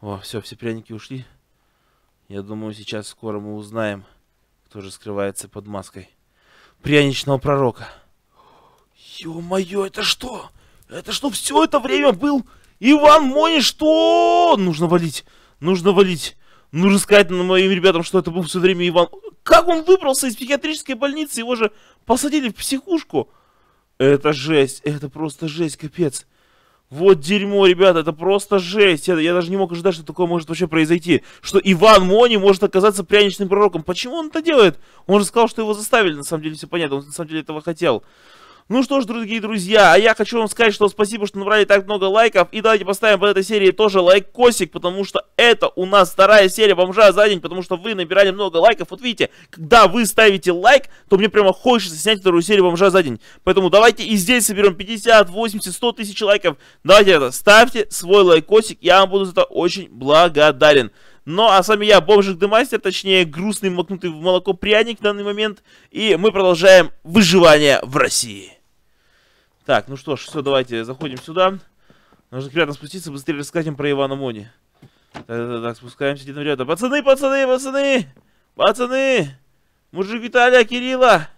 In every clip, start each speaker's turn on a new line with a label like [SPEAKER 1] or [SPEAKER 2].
[SPEAKER 1] О, все, все пряники ушли. Я думаю, сейчас скоро мы узнаем, кто же скрывается под маской. Пряничного пророка. Ё-моё, это что? Это что, все это время был Иван Мони? Что? Нужно валить, нужно валить. Нужно сказать моим ребятам, что это был все время Иван. Как он выбрался из психиатрической больницы? Его же посадили в психушку. Это жесть, это просто жесть, капец. Вот дерьмо, ребята, это просто жесть. Это, я даже не мог ожидать, что такое может вообще произойти. Что Иван Мони может оказаться пряничным пророком. Почему он это делает? Он же сказал, что его заставили, на самом деле, все понятно. Он на самом деле этого хотел. Ну что ж, дорогие друзья, а я хочу вам сказать, что спасибо, что набрали так много лайков. И давайте поставим под этой серии тоже лайкосик, потому что это у нас вторая серия бомжа за день, потому что вы набирали много лайков. Вот видите, когда вы ставите лайк, то мне прямо хочется снять вторую серию бомжа за день. Поэтому давайте и здесь соберем 50, 80, 100 тысяч лайков. Давайте это, ставьте свой лайкосик, я вам буду за это очень благодарен. Ну, а с вами я, Бомжик Демастер, точнее, грустный макнутый в молоко пряник в данный момент. И мы продолжаем выживание в России. Так, ну что ж, все, давайте заходим сюда. Нужно приятно спуститься, быстрее рассказать им про Ивана Мони. Так, так, так, спускаемся где-то рядом. Пацаны, пацаны, пацаны! Пацаны! Мужик Виталия Кирилла!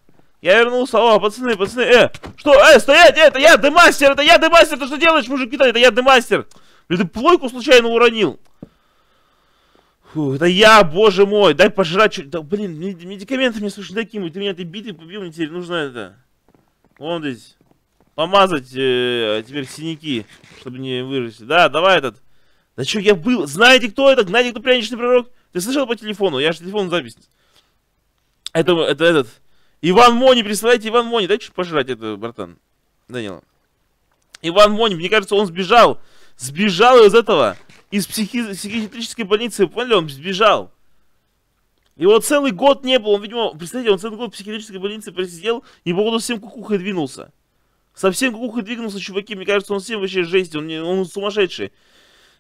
[SPEAKER 1] Я вернулся, о, пацаны, пацаны, э, что, э, стоять, э, это я, демастер, это я, демастер, ты что делаешь, мужик Виталий, это я, демастер. Блин, ты плойку случайно уронил. Фу, это я, боже мой, дай пожрать чуть, да, блин, медикаменты мне, слушай, дай кинуть, ты меня этой битой побил, мне теперь нужно это. Вон здесь помазать э, теперь синяки, чтобы не вырасти. Да, давай этот. Да что, я был. Знаете, кто это? Знаете, кто пряничный пророк? Ты слышал по телефону? Я же телефон запись. Это, это этот. Иван Мони, представляете, Иван Мони. Дай чуть пожрать это, братан. Данила. Иван Мони, мне кажется, он сбежал. Сбежал из этого. Из психи психиатрической больницы. Поняли, он сбежал. Его целый год не было. Он, видимо, представляете, он целый год в психиатрической больнице просидел и, по походу, всем кукухой двинулся. Совсем глухо двигнулся, чуваки. Мне кажется, он всем вообще жесть. Он, он сумасшедший.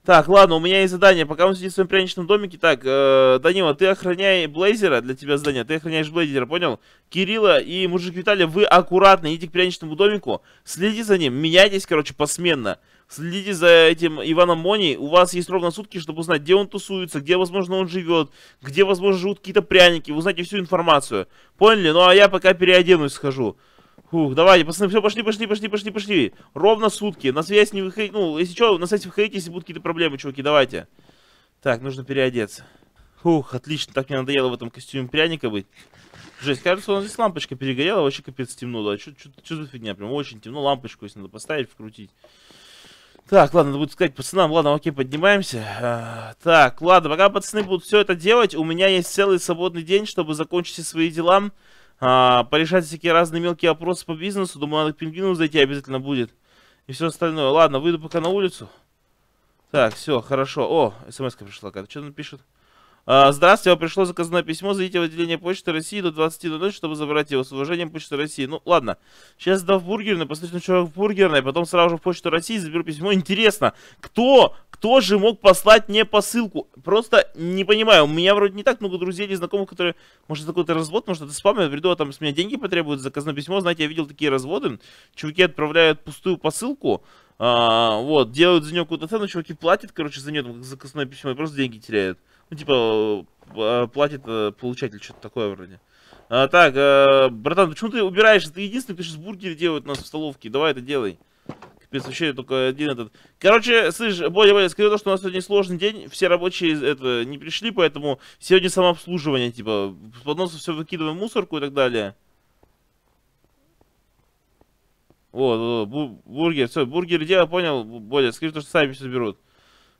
[SPEAKER 1] Так, ладно, у меня есть задание. Пока он сидит в своем пряничном домике. Так, э, Данила, ты охраняй Блейзера. Для тебя задание. Ты охраняешь Блейзера, понял? Кирилла и мужик Виталий, вы аккуратно идите к пряничному домику. Следи за ним. Меняйтесь, короче, посменно. Следите за этим Иваном Мони. У вас есть ровно сутки, чтобы узнать, где он тусуется, где, возможно, он живет, где, возможно, живут какие-то пряники. Вы узнаете всю информацию. Поняли? Ну, а я пока переоденусь, схожу. Фух, давайте, пацаны, все, пошли, пошли, пошли, пошли, пошли. Ровно сутки. На связь не выходите. Ну, если что, на связь выходите, если будут какие-то проблемы, чуваки, давайте. Так, нужно переодеться. Фух, отлично, так мне надоело в этом костюме пряника быть. Жесть, кажется, у нас здесь лампочка перегорела, вообще капец темно, да. Что за фигня, прям очень темно, лампочку, если надо поставить, вкрутить. Так, ладно, надо будет сказать пацанам, ладно, окей, поднимаемся. А, так, ладно, пока пацаны будут все это делать, у меня есть целый свободный день, чтобы закончить все свои дела а, порешать всякие разные мелкие вопросы по бизнесу. Думаю, надо к пингвину зайти обязательно будет. И все остальное. Ладно, выйду пока на улицу. Так, все, хорошо. О, смс пришла какая Что он пишет? А, здравствуйте, вам пришло заказное письмо. Зайдите в отделение Почты России до 20.00, чтобы забрать его. С уважением, Почта России. Ну, ладно. Сейчас сдав бургерную, посмотрю, что в бургерной, потом сразу же в Почту России заберу письмо. Интересно, кто кто же мог послать мне посылку? Просто не понимаю. У меня вроде не так много друзей или знакомых, которые... Может, это какой-то развод, может, это спам, я приду, а там с меня деньги потребуют, заказное письмо. Знаете, я видел такие разводы. Чуваки отправляют пустую посылку, а, вот, делают за нее какую-то цену, чуваки платят, короче, за нее там, заказное письмо и просто деньги теряют. Ну, типа, э, платит э, получатель, что-то такое вроде. А, так, э, братан, почему ты убираешь? Ты единственный, кто сейчас бургеры делает у нас в столовке. Давай это делай. Без вообще только один этот. Короче, слышь, Бодя, Бодя, скажи то, что у нас сегодня сложный день, все рабочие это, не пришли, поэтому сегодня самообслуживание, типа, с подноса все выкидываем мусорку и так далее. Вот, вот бургер, все, бургер дело, понял, Бодя, скажи то, что сами все берут.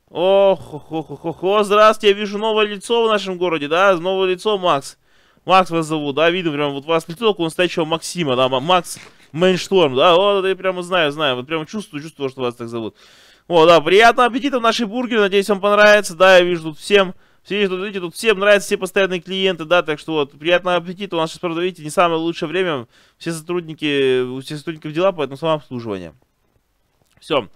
[SPEAKER 1] Ох, хо хо хо хо здравствуйте, я вижу новое лицо в нашем городе, да, новое лицо, Макс. Макс вас зовут, да, видно прям вот вас лицо, как у настоящего Максима, да, Макс Мейншторм. Да, вот я прямо знаю, знаю. Вот прямо чувствую, чувствую, что вас так зовут. О, да, приятного аппетита в нашей бургере. Надеюсь, вам понравится. Да, я вижу тут всем. Все тут, видите, тут всем нравятся все постоянные клиенты, да, так что вот, приятного аппетита, у нас сейчас, правда, видите, не самое лучшее время, все сотрудники, у всех сотрудников дела, поэтому самообслуживание. Все,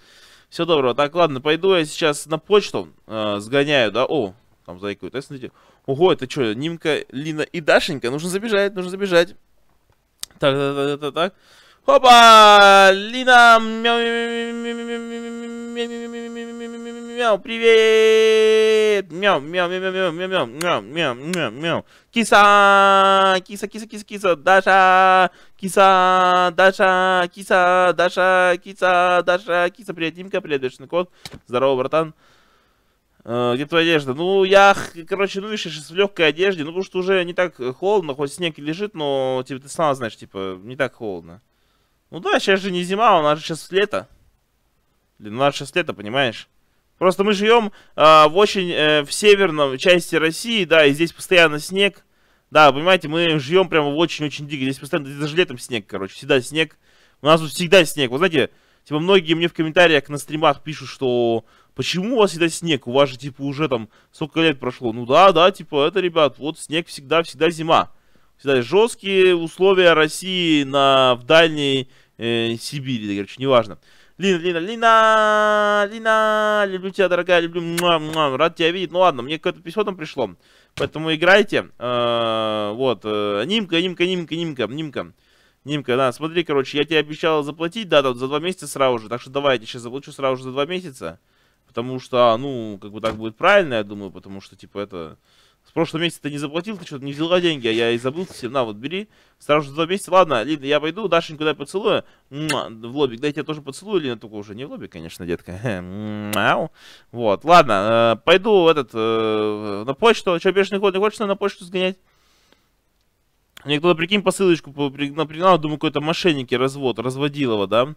[SPEAKER 1] все доброго. Так, ладно, пойду я сейчас на почту э, сгоняю, да, о, там зайка, да, смотрите. Ого, это что, Нимка, Лина и Дашенька, нужно забежать, нужно забежать. Так, так, так, так, так. Опа! Лина! Мяу, мяу, привет! Мяу, мяу, мяу, мяу, мяу, мяу, мяу, мяу, мяу, мяу. Киса! Киса, киса, киса, киса, Даша! Киса, Даша, киса, Даша, киса, Даша, киса, привет, Димка, привет, Бешеный кот. Здорово, братан. Где твоя одежда? Ну, я, короче, ну, видишь, сейчас в легкой одежде, ну, потому что уже не так холодно, хоть снег лежит, но, типа, ты сама знаешь, типа, не так холодно. Ну да, сейчас же не зима, у нас же сейчас лето. Блин, у нас сейчас лето, понимаешь? Просто мы живем э, в очень э, в северном части России, да, и здесь постоянно снег. Да, понимаете, мы живем прямо в очень-очень дикой. Здесь постоянно, даже летом снег, короче, всегда снег. У нас тут всегда снег. Вы знаете, типа многие мне в комментариях на стримах пишут, что почему у вас всегда снег? У вас же, типа, уже там сколько лет прошло. Ну да, да, типа, это, ребят, вот снег всегда, всегда зима всегда жесткие условия России на, в дальней э, Сибири, короче, неважно. Лина, Лина, Лина, Лина, люблю тебя, дорогая, люблю, муа, муа, рад тебя видеть. Ну ладно, мне какое-то письмо там пришло, поэтому играйте. Э, вот, э, Нимка, Нимка, Нимка, Нимка, Нимка. Нимка, да, смотри, короче, я тебе обещал заплатить, да, там, за два месяца сразу же, так что давай, я тебе сейчас заплачу сразу же за два месяца, потому что, а, ну, как бы так будет правильно, я думаю, потому что, типа, это... С прошлого месяца ты не заплатил, ты что-то не взяла деньги, а я и забыл совсем, на, вот бери, сразу же два месяца, ладно, Лина, я пойду, Дашеньку дай поцелую, Муа, в лобик, дай я тебя тоже поцелую, Лина, только уже не в лобик, конечно, детка, Муау. вот, ладно, э, пойду этот, э, на почту, а что, бешеный ход, не хочешь на почту сгонять? Мне кто-то, прикинь, посылочку напрягал, думаю, какой-то мошенники развод, разводилова, да?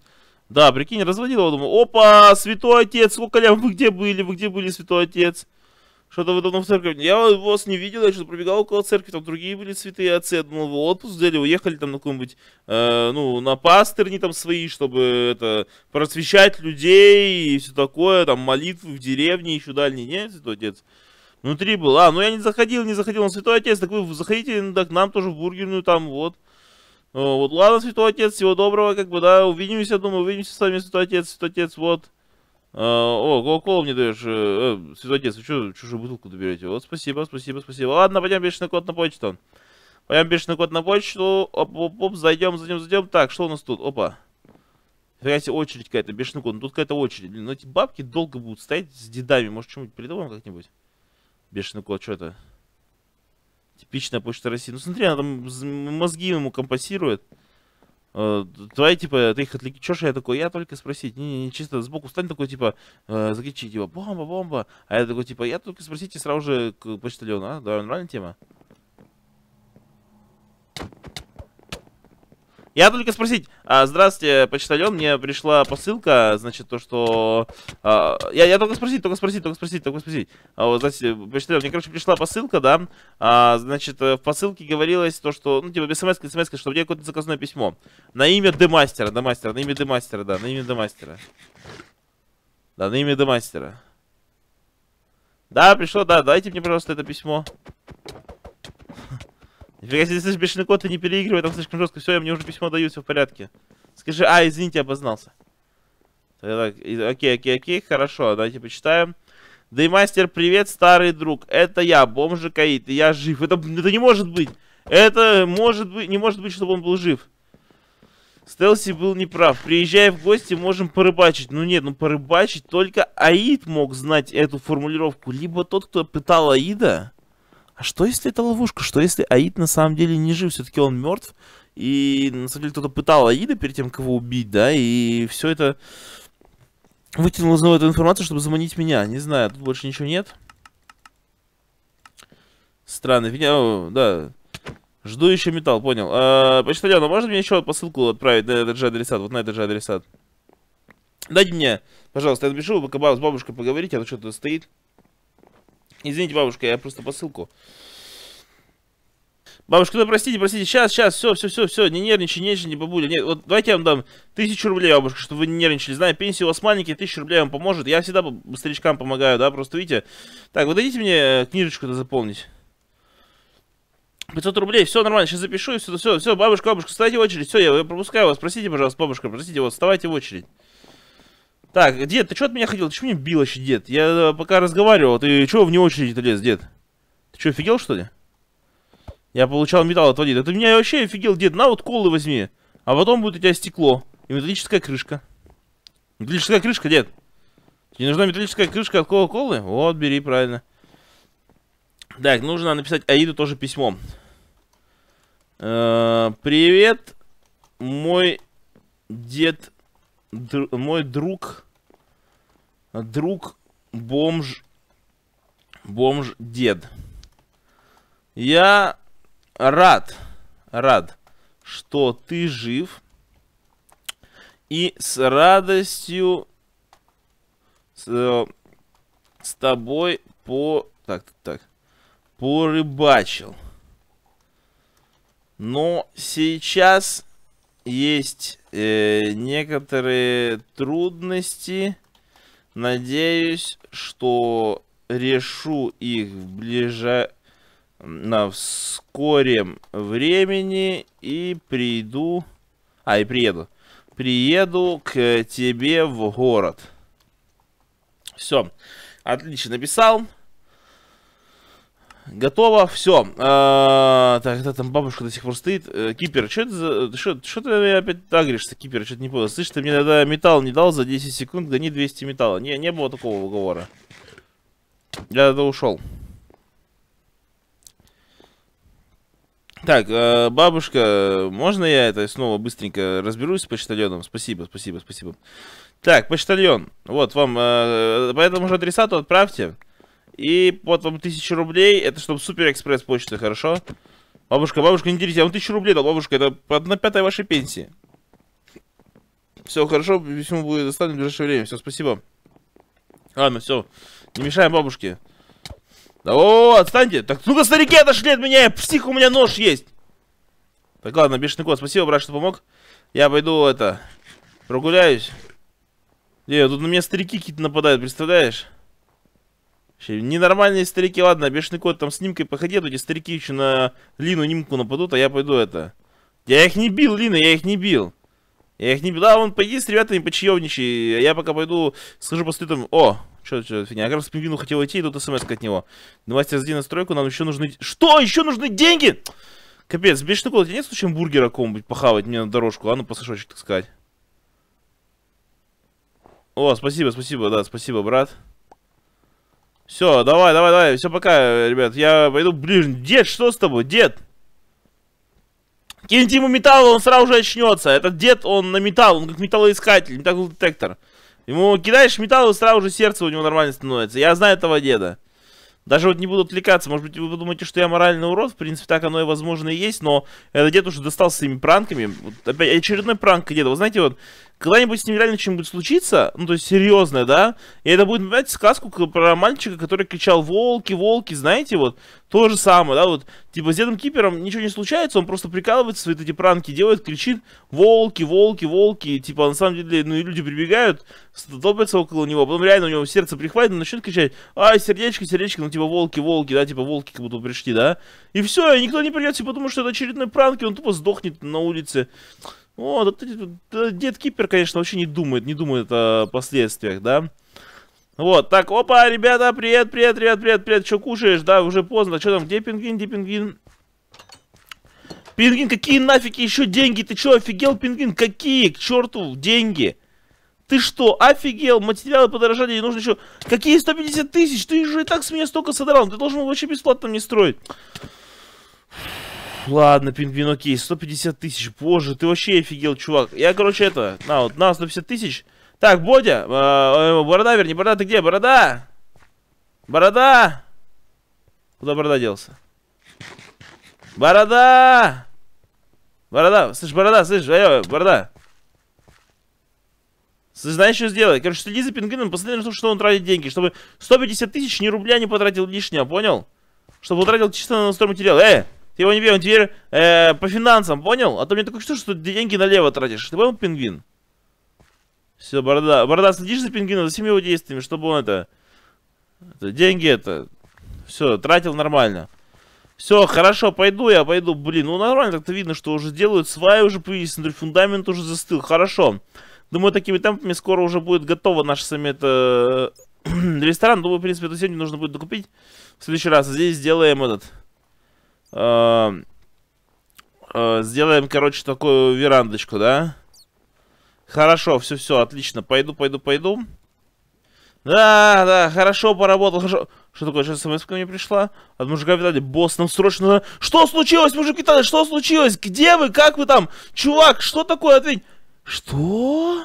[SPEAKER 1] Да, прикинь, разводилова, думаю, опа, святой отец, сколько лям, вы где были, вы где были, святой отец? Что-то вы давно в церковь. Я вас не видел, я что-то пробегал около церкви, там другие были святые отцы. Я думал, вы отпуск взяли, уехали там на каком-нибудь, э, ну, на пастырни там свои, чтобы это, просвещать людей и все такое, там, молитвы в деревне еще дальние нет, святой отец? Внутри был. А, ну я не заходил, не заходил, он святой отец, так вы заходите, ну, так нам тоже в бургерную там, вот. Ну вот, ладно, святой отец, всего доброго, как бы, да, увидимся, думаю, увидимся с вами, святой отец, святой отец, вот. А, о, кока мне даешь. Э, э святой вы что чужую бутылку доберете? Вот спасибо, спасибо, спасибо. Ладно, пойдем бешеный кот на почту. Пойдем бешеный кот на почту. Оп, оп, оп, зайдем, зайдем, зайдем. Так, что у нас тут? Опа. Фига себе, очередь какая-то, бешеный кот. Ну, тут какая-то очередь. Блин, ну эти бабки долго будут стоять с дедами. Может, что-нибудь придумаем как-нибудь? Бешеный кот, что это? Типичная почта России. Ну, смотри, она там мозги ему компасирует. Э, твои, типа, ты их отвлечешь, а я такой, я только спросить. Не, не, не чисто сбоку встань, такой, типа, э, закричи, типа, бомба, бомба. А я такой, типа, я только спросить и сразу же к почтальону, а? Да, нормальная тема? Я только спросить, а, здравствуйте, почтальон, мне пришла посылка, значит, то, что... А, я, я только спросить, только спросить, только спросить, только спросить. А, вот, знаете, почтальон, мне, короче, пришла посылка, да, а, значит, в посылке говорилось то, что, ну, типа, без смс, смс, что у меня какое-то заказное письмо. На имя Демастера, Демастера, на имя Демастера, да, на имя Демастера. Да, на имя Демастера. Да, пришло, да, дайте мне, пожалуйста, это письмо. Нифига себе, слышишь, бешеный кот, ты не переигрывай, там слишком жестко. Все, я мне уже письмо даю, все в порядке. Скажи, а, извините, обознался. Так, окей, окей, окей, хорошо, давайте почитаем. Деймастер, привет, старый друг. Это я, бомж Каид, и я жив. Это, это не может быть. Это может быть, не может быть, чтобы он был жив. Стелси был неправ. Приезжая в гости, можем порыбачить. Ну нет, ну порыбачить только Аид мог знать эту формулировку. Либо тот, кто пытал Аида, а что если это ловушка, что если Аид на самом деле не жив, все-таки он мертв, и на самом деле кто-то пытал Аида перед тем, кого убить, да, и все это вытянул из него эту информацию, чтобы заманить меня, не знаю, тут больше ничего нет. Странно, меня, да, жду еще металл, понял. А, почтальон, а можно мне еще посылку отправить на этот же адресат, вот на этот же адресат? Дайте мне, пожалуйста, я напишу, пока с бабушкой поговорить? а то что-то стоит. Извините, бабушка, я просто посылку. Бабушка, да ну, простите, простите, сейчас, сейчас, все, все, все, все, не нервничай, нечего, не бабуля. Нет, вот давайте я вам дам тысячу рублей, бабушка, чтобы вы не нервничали. Знаю, пенсия у вас маленькая, тысяча рублей вам поможет. Я всегда старичкам помогаю, да, просто видите. Так, вы дадите мне э, книжечку-то заполнить? 500 рублей, все нормально, сейчас запишу, и все, все, все, бабушка, бабушка, вставайте в очередь, все, я пропускаю вас, простите, пожалуйста, бабушка, простите, вот, вставайте в очередь. Так, дед, ты что от меня хотел? Ты что меня бил еще, дед? Я э, пока разговаривал, ты чего в очереди-то лез, дед? Ты что, офигел, что ли? Я получал металл от воды. Да ты меня вообще офигел, дед, на вот колы возьми. А потом будет у тебя стекло и металлическая крышка. Металлическая крышка, дед. Тебе нужна металлическая крышка от Кока-Колы? Вот, бери, правильно. Так, нужно написать Аиду тоже письмом. Э -э привет, мой дед Др мой друг... Друг бомж... Бомж-дед. Я рад, рад, что ты жив. И с радостью с, э, с тобой по... Так, так, порыбачил. Но сейчас есть э, некоторые трудности. Надеюсь, что решу их в ближе... на вскорем времени и приду... А, и приеду. Приеду к тебе в город. Все. Отлично написал. Готово, все. А, так, это там бабушка до сих пор стоит. Э, кипер, что это за... Что ты опять агришься, Кипер? Что-то не понял. Слышь, ты мне тогда металл не дал за 10 секунд, гони 200 металла. Не, не было такого уговора. Я тогда ушел. Так, э, бабушка, можно я это снова быстренько разберусь с почтальоном? Спасибо, спасибо, спасибо. Так, почтальон, вот вам, э, по этому же адресату отправьте. И вот вам тысяча рублей. Это чтобы Супер Экспресс почта, хорошо? Бабушка, бабушка, не делите, я вам тысячу рублей дал, бабушка, это одна пятая вашей пенсии. Все, хорошо, письмо будет доставлено в ближайшее время, все, спасибо. Ладно, все, не мешаем бабушке. Да, о, -о, -о отстаньте, так, ну-ка, старики, отошли от меня, псих, у меня нож есть. Так, ладно, бешеный кот, спасибо, брат, что помог. Я пойду, это, прогуляюсь. Э, тут на меня старики какие-то нападают, представляешь? Ненормальные старики, ладно, бешеный кот там с нимкой походил, эти старики еще на Лину нимку нападут, а я пойду это. Я их не бил, Лина, я их не бил. Я их не бил. Да, вон, пойди с ребятами почаевничай. А я пока пойду, схожу по там. О, что это фигня? Я как раз к пингвину хотел идти, и тут смс от него. Давайте ну, создади настройку, нам еще нужны... Что? Еще нужны деньги? Капец, бешеный кот, у тебя нет случаем бургера какого-нибудь похавать мне на дорожку? А ну, посошочек, так сказать. О, спасибо, спасибо, да, спасибо, брат. Все, давай, давай, давай. Все, пока, ребят. Я пойду ближе. Дед, что с тобой? Дед! Киньте ему металл, он сразу же очнется. Этот дед, он на металл, он как металлоискатель, металлодетектор. Ему кидаешь металл, и сразу же сердце у него нормально становится. Я знаю этого деда. Даже вот не буду отвлекаться. Может быть, вы подумаете, что я моральный урод. В принципе, так оно и возможно и есть. Но этот дед уже достал своими пранками. Вот опять очередной пранк деда. Вы знаете, вот когда-нибудь с ним реально что-нибудь случится, ну, то есть серьезное, да, и это будет напоминать сказку про мальчика, который кричал «Волки, волки», знаете, вот, то же самое, да, вот, типа, с Дедом Кипером ничего не случается, он просто прикалывается, свои эти пранки делает, кричит «Волки, волки, волки», типа, на самом деле, ну, и люди прибегают, толпятся около него, потом реально у него сердце прихватит, он начнет кричать «Ай, сердечко, сердечко», ну, типа, «Волки, волки», да, типа, волки как будто пришли, да, и все, и никто не придет, и потому что это очередной пранк, и он тупо сдохнет на улице. О, да, да, дед Кипер, конечно, вообще не думает, не думает о последствиях, да? Вот, так, опа, ребята, привет, привет, привет, привет, привет, что кушаешь, да, уже поздно, что там, где пингвин, где пингвин? Пингвин, какие нафиг еще деньги, ты что, офигел, пингвин, какие, к черту, деньги? Ты что, офигел, материалы подорожали, и нужно еще... Какие 150 тысяч, ты же и так с меня столько содрал, ты должен вообще бесплатно мне строить. Ладно, пингвин, окей, 150 тысяч. Боже, ты вообще офигел, чувак. Я, короче, это, на, вот, на, 150 тысяч. Так, Бодя, э, э, э борода, верни борода, ты где? Борода! Борода! Куда борода делся? Борода! Борода, слышь, борода, слышь, алло, борода. Слышь, знаешь, что сделай? Короче, следи за пингвином, последний то, что он тратит деньги, чтобы 150 тысяч ни рубля не потратил лишнего, понял? Чтобы он чисто на стройматериал. Эй! Ты его не понял, теперь э, по финансам, понял? А то мне такое что, что ты деньги налево тратишь. Ты понял, пингвин? Все, борода. Борода, следишь за пингвином, за всеми его действиями, чтобы он это... это деньги это... Все, тратил нормально. Все, хорошо, пойду я, пойду. Блин, ну нормально так-то видно, что уже делают. Сваи уже появились, смотри, фундамент уже застыл. Хорошо. Думаю, такими темпами скоро уже будет готово наш сами это... Э, ресторан. Думаю, в принципе, эту сегодня нужно будет докупить. В следующий раз здесь сделаем этот... Эм, э, сделаем, короче, такую верандочку, да? Хорошо, все-все, отлично. Пойду, пойду, пойду. Да, да, хорошо поработал, хорошо. Что такое, сейчас смс ко мне пришла? От мужика Виталий, босс, нам срочно... Что случилось, мужик Виталий, что случилось? Где вы, как вы там? Чувак, что такое, ответь? Что?